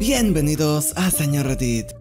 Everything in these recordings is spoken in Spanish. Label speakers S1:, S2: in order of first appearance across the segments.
S1: Bienvenidos a Señor Reddit.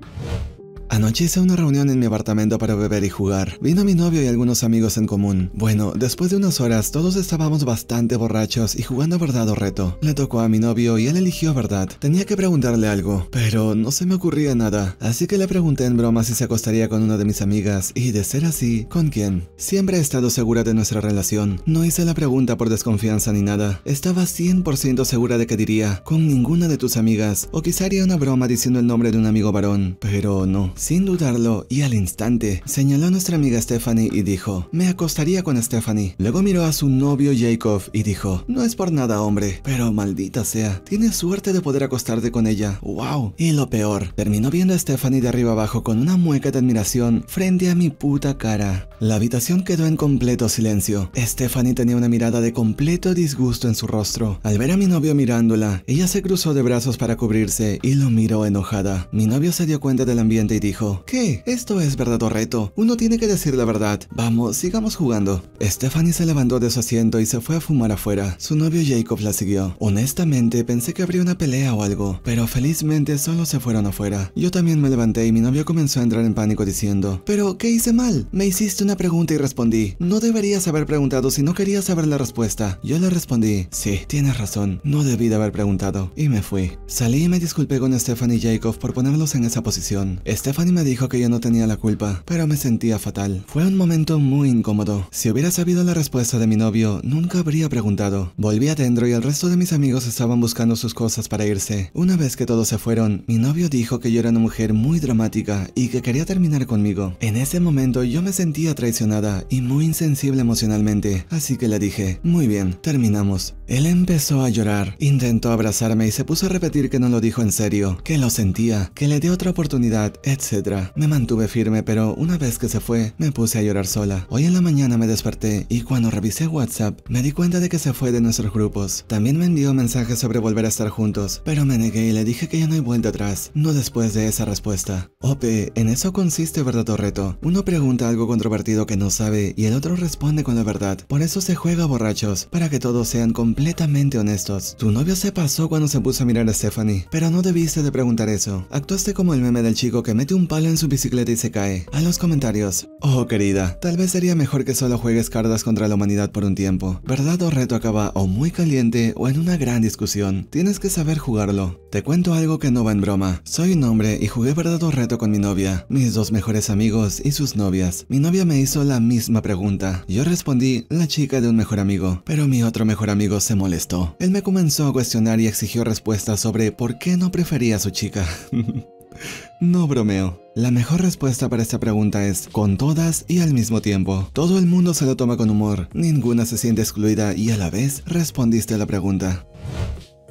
S1: Anoche hice una reunión en mi apartamento para beber y jugar. Vino mi novio y algunos amigos en común. Bueno, después de unas horas todos estábamos bastante borrachos y jugando verdad o reto. Le tocó a mi novio y él eligió verdad. Tenía que preguntarle algo, pero no se me ocurría nada. Así que le pregunté en broma si se acostaría con una de mis amigas y de ser así, ¿con quién? Siempre he estado segura de nuestra relación. No hice la pregunta por desconfianza ni nada. Estaba 100% segura de que diría, con ninguna de tus amigas, o quizá haría una broma diciendo el nombre de un amigo varón, pero no. Sin dudarlo, y al instante, señaló a nuestra amiga Stephanie y dijo, me acostaría con Stephanie. Luego miró a su novio Jacob y dijo, no es por nada hombre, pero maldita sea, tienes suerte de poder acostarte con ella, wow. Y lo peor, terminó viendo a Stephanie de arriba abajo con una mueca de admiración frente a mi puta cara. La habitación quedó en completo silencio. Stephanie tenía una mirada de completo disgusto en su rostro. Al ver a mi novio mirándola, ella se cruzó de brazos para cubrirse y lo miró enojada. Mi novio se dio cuenta del ambiente y dijo, dijo, ¿qué? Esto es verdad o reto, uno tiene que decir la verdad, vamos, sigamos jugando. Stephanie se levantó de su asiento y se fue a fumar afuera, su novio Jacob la siguió. Honestamente pensé que habría una pelea o algo, pero felizmente solo se fueron afuera. Yo también me levanté y mi novio comenzó a entrar en pánico diciendo, ¿pero qué hice mal? Me hiciste una pregunta y respondí, no deberías haber preguntado si no querías saber la respuesta. Yo le respondí, sí, tienes razón, no debí de haber preguntado, y me fui. Salí y me disculpé con Stephanie y Jacob por ponerlos en esa posición. Fanny me dijo que yo no tenía la culpa, pero me sentía fatal. Fue un momento muy incómodo. Si hubiera sabido la respuesta de mi novio, nunca habría preguntado. Volví adentro y el resto de mis amigos estaban buscando sus cosas para irse. Una vez que todos se fueron, mi novio dijo que yo era una mujer muy dramática y que quería terminar conmigo. En ese momento yo me sentía traicionada y muy insensible emocionalmente, así que le dije, muy bien, terminamos. Él empezó a llorar, intentó abrazarme y se puso a repetir que no lo dijo en serio, que lo sentía, que le dé otra oportunidad, etc etc. Me mantuve firme, pero una vez que se fue, me puse a llorar sola. Hoy en la mañana me desperté y cuando revisé WhatsApp, me di cuenta de que se fue de nuestros grupos. También me envió mensajes sobre volver a estar juntos, pero me negué y le dije que ya no hay vuelta atrás, no después de esa respuesta. Ope, en eso consiste verdad o reto. Uno pregunta algo controvertido que no sabe y el otro responde con la verdad. Por eso se juega borrachos, para que todos sean completamente honestos. Tu novio se pasó cuando se puso a mirar a Stephanie, pero no debiste de preguntar eso. Actuaste como el meme del chico que mete un palo en su bicicleta y se cae. A los comentarios. Oh, querida, tal vez sería mejor que solo juegues cartas contra la humanidad por un tiempo. ¿Verdad o oh, reto acaba o muy caliente o en una gran discusión? Tienes que saber jugarlo. Te cuento algo que no va en broma. Soy un hombre y jugué verdad o oh, reto con mi novia, mis dos mejores amigos y sus novias. Mi novia me hizo la misma pregunta. Yo respondí, la chica de un mejor amigo. Pero mi otro mejor amigo se molestó. Él me comenzó a cuestionar y exigió respuestas sobre por qué no prefería a su chica. No bromeo. La mejor respuesta para esta pregunta es con todas y al mismo tiempo. Todo el mundo se lo toma con humor, ninguna se siente excluida y a la vez respondiste a la pregunta.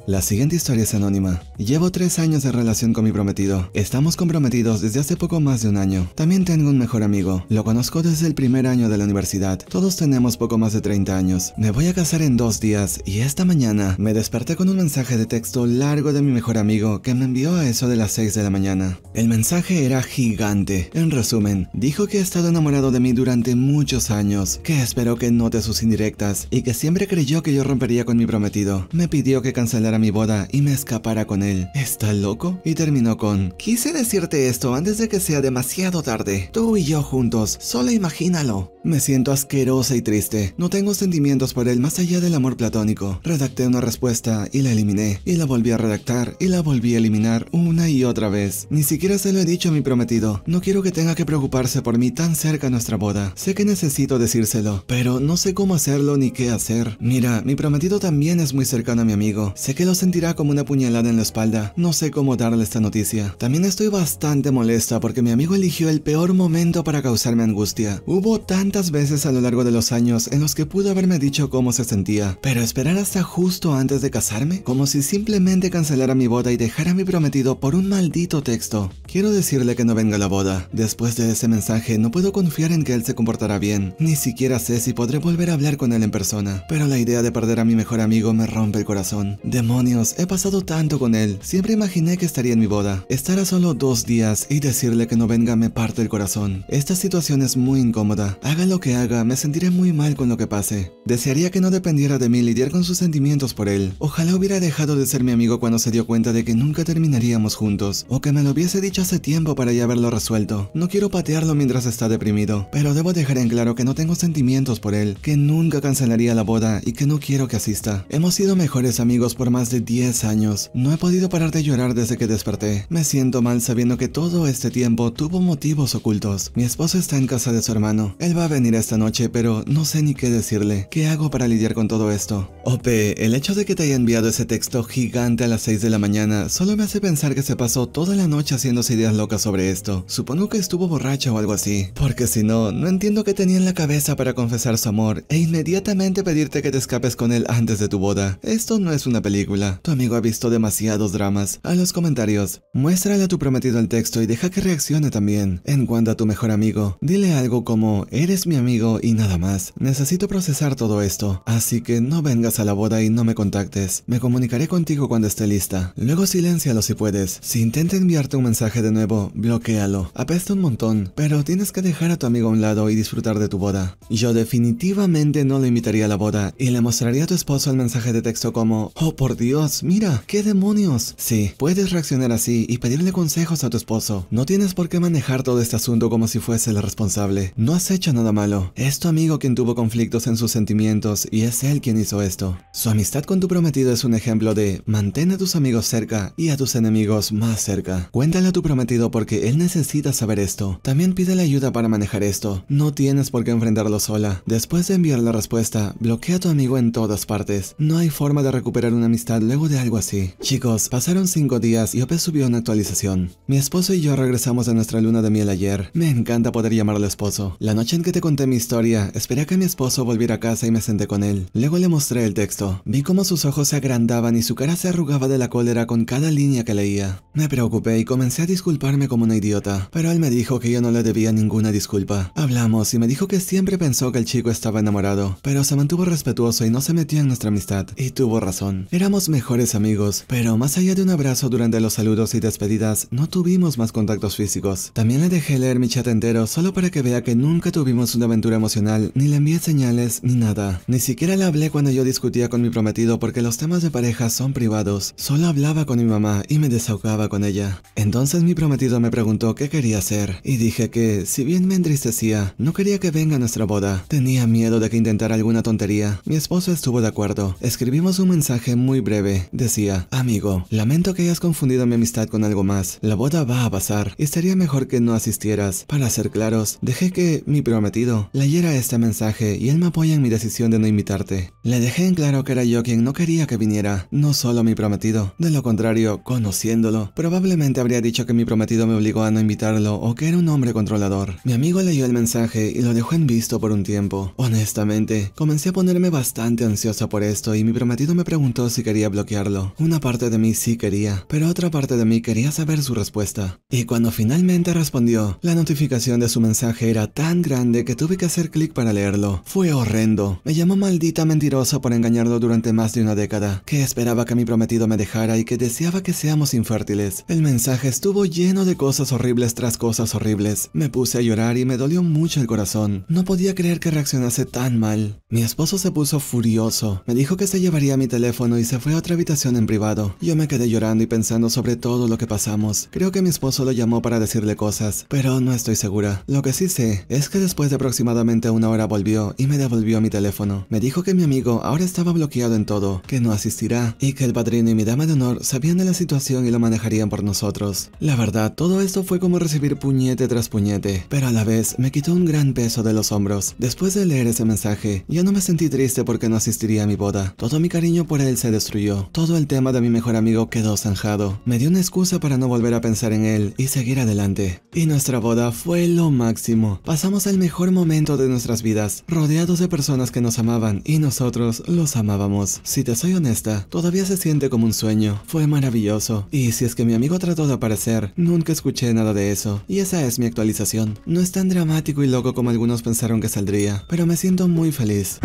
S1: La siguiente historia es anónima. Llevo 3 años de relación con mi prometido. Estamos comprometidos desde hace poco más de un año. También tengo un mejor amigo. Lo conozco desde el primer año de la universidad. Todos tenemos poco más de 30 años. Me voy a casar en dos días y esta mañana me desperté con un mensaje de texto largo de mi mejor amigo que me envió a eso de las 6 de la mañana. El mensaje era gigante. En resumen, dijo que ha estado enamorado de mí durante muchos años, que espero que note sus indirectas y que siempre creyó que yo rompería con mi prometido. Me pidió que cancelara a mi boda y me escapara con él. ¿Está loco? Y terminó con, quise decirte esto antes de que sea demasiado tarde. Tú y yo juntos, solo imagínalo. Me siento asquerosa y triste. No tengo sentimientos por él más allá del amor platónico. Redacté una respuesta y la eliminé. Y la volví a redactar y la volví a eliminar una y otra vez. Ni siquiera se lo he dicho a mi prometido. No quiero que tenga que preocuparse por mí tan cerca a nuestra boda. Sé que necesito decírselo, pero no sé cómo hacerlo ni qué hacer. Mira, mi prometido también es muy cercano a mi amigo. Sé que lo sentirá como una puñalada en la espalda. No sé cómo darle esta noticia. También estoy bastante molesta porque mi amigo eligió el peor momento para causarme angustia. Hubo tantas veces a lo largo de los años en los que pudo haberme dicho cómo se sentía, pero esperar hasta justo antes de casarme, como si simplemente cancelara mi boda y dejara a mi prometido por un maldito texto. Quiero decirle que no venga la boda. Después de ese mensaje no puedo confiar en que él se comportará bien. Ni siquiera sé si podré volver a hablar con él en persona, pero la idea de perder a mi mejor amigo me rompe el corazón. Demonios, he pasado tanto con él. Siempre imaginé que estaría en mi boda. Estar a solo dos días y decirle que no venga me parte el corazón. Esta situación es muy incómoda. Haga lo que haga, me sentiré muy mal con lo que pase. Desearía que no dependiera de mí lidiar con sus sentimientos por él. Ojalá hubiera dejado de ser mi amigo cuando se dio cuenta de que nunca terminaríamos juntos, o que me lo hubiese dicho hace tiempo para ya haberlo resuelto. No quiero patearlo mientras está deprimido, pero debo dejar en claro que no tengo sentimientos por él, que nunca cancelaría la boda y que no quiero que asista. Hemos sido mejores amigos por más de 10 años. No he podido parar de llorar desde que desperté. Me siento mal sabiendo que todo este tiempo tuvo motivos ocultos. Mi esposo está en casa de su hermano. Él va a venir esta noche, pero no sé ni qué decirle. ¿Qué hago para lidiar con todo esto? O.P., el hecho de que te haya enviado ese texto gigante a las 6 de la mañana solo me hace pensar que se pasó toda la noche haciéndose ideas locas sobre esto. Supongo que estuvo borracha o algo así. Porque si no, no entiendo qué tenía en la cabeza para confesar su amor e inmediatamente pedirte que te escapes con él antes de tu boda. Esto no es una película tu amigo ha visto demasiados dramas. A los comentarios, muéstrale a tu prometido el texto y deja que reaccione también. En cuanto a tu mejor amigo, dile algo como, eres mi amigo y nada más. Necesito procesar todo esto, así que no vengas a la boda y no me contactes. Me comunicaré contigo cuando esté lista. Luego siléncialo si puedes. Si intenta enviarte un mensaje de nuevo, bloquealo. Apesta un montón, pero tienes que dejar a tu amigo a un lado y disfrutar de tu boda. Yo definitivamente no lo invitaría a la boda y le mostraría a tu esposo el mensaje de texto como, oh por Dios, Dios, mira, qué demonios. Sí, puedes reaccionar así y pedirle consejos a tu esposo. No tienes por qué manejar todo este asunto como si fuese el responsable. No has hecho nada malo. Es tu amigo quien tuvo conflictos en sus sentimientos y es él quien hizo esto. Su amistad con tu prometido es un ejemplo de mantén a tus amigos cerca y a tus enemigos más cerca. Cuéntale a tu prometido porque él necesita saber esto. También pídele ayuda para manejar esto. No tienes por qué enfrentarlo sola. Después de enviar la respuesta, bloquea a tu amigo en todas partes. No hay forma de recuperar una amistad luego de algo así. Chicos, pasaron 5 días y OP subió una actualización. Mi esposo y yo regresamos de nuestra luna de miel ayer. Me encanta poder llamarlo esposo. La noche en que te conté mi historia, esperé a que mi esposo volviera a casa y me senté con él. Luego le mostré el texto. Vi cómo sus ojos se agrandaban y su cara se arrugaba de la cólera con cada línea que leía. Me preocupé y comencé a disculparme como una idiota, pero él me dijo que yo no le debía ninguna disculpa. Hablamos y me dijo que siempre pensó que el chico estaba enamorado, pero se mantuvo respetuoso y no se metió en nuestra amistad. Y tuvo razón. Éramos mejores amigos, pero más allá de un abrazo durante los saludos y despedidas, no tuvimos más contactos físicos. También le dejé leer mi chat entero solo para que vea que nunca tuvimos una aventura emocional, ni le envié señales, ni nada. Ni siquiera le hablé cuando yo discutía con mi prometido porque los temas de pareja son privados. Solo hablaba con mi mamá y me desahogaba con ella. Entonces mi prometido me preguntó qué quería hacer y dije que, si bien me entristecía, no quería que venga a nuestra boda. Tenía miedo de que intentara alguna tontería. Mi esposo estuvo de acuerdo. Escribimos un mensaje muy breve, decía, amigo, lamento que hayas confundido mi amistad con algo más, la boda va a pasar, estaría mejor que no asistieras. Para ser claros, dejé que mi prometido leyera este mensaje y él me apoya en mi decisión de no invitarte. Le dejé en claro que era yo quien no quería que viniera, no solo mi prometido. De lo contrario, conociéndolo, probablemente habría dicho que mi prometido me obligó a no invitarlo o que era un hombre controlador. Mi amigo leyó el mensaje y lo dejó en visto por un tiempo. Honestamente, comencé a ponerme bastante ansiosa por esto y mi prometido me preguntó si quería quería bloquearlo. Una parte de mí sí quería, pero otra parte de mí quería saber su respuesta. Y cuando finalmente respondió, la notificación de su mensaje era tan grande que tuve que hacer clic para leerlo. Fue horrendo. Me llamó maldita mentirosa por engañarlo durante más de una década, que esperaba que mi prometido me dejara y que deseaba que seamos infértiles. El mensaje estuvo lleno de cosas horribles tras cosas horribles. Me puse a llorar y me dolió mucho el corazón. No podía creer que reaccionase tan mal. Mi esposo se puso furioso. Me dijo que se llevaría mi teléfono y se fue a otra habitación en privado. Yo me quedé llorando y pensando sobre todo lo que pasamos. Creo que mi esposo lo llamó para decirle cosas, pero no estoy segura. Lo que sí sé es que después de aproximadamente una hora volvió y me devolvió mi teléfono. Me dijo que mi amigo ahora estaba bloqueado en todo, que no asistirá y que el padrino y mi dama de honor sabían de la situación y lo manejarían por nosotros. La verdad, todo esto fue como recibir puñete tras puñete, pero a la vez me quitó un gran peso de los hombros. Después de leer ese mensaje, yo no me sentí triste porque no asistiría a mi boda. Todo mi cariño por él se destruyó todo el tema de mi mejor amigo quedó zanjado. Me dio una excusa para no volver a pensar en él y seguir adelante. Y nuestra boda fue lo máximo. Pasamos el mejor momento de nuestras vidas, rodeados de personas que nos amaban y nosotros los amábamos. Si te soy honesta, todavía se siente como un sueño. Fue maravilloso. Y si es que mi amigo trató de aparecer, nunca escuché nada de eso. Y esa es mi actualización. No es tan dramático y loco como algunos pensaron que saldría, pero me siento muy feliz.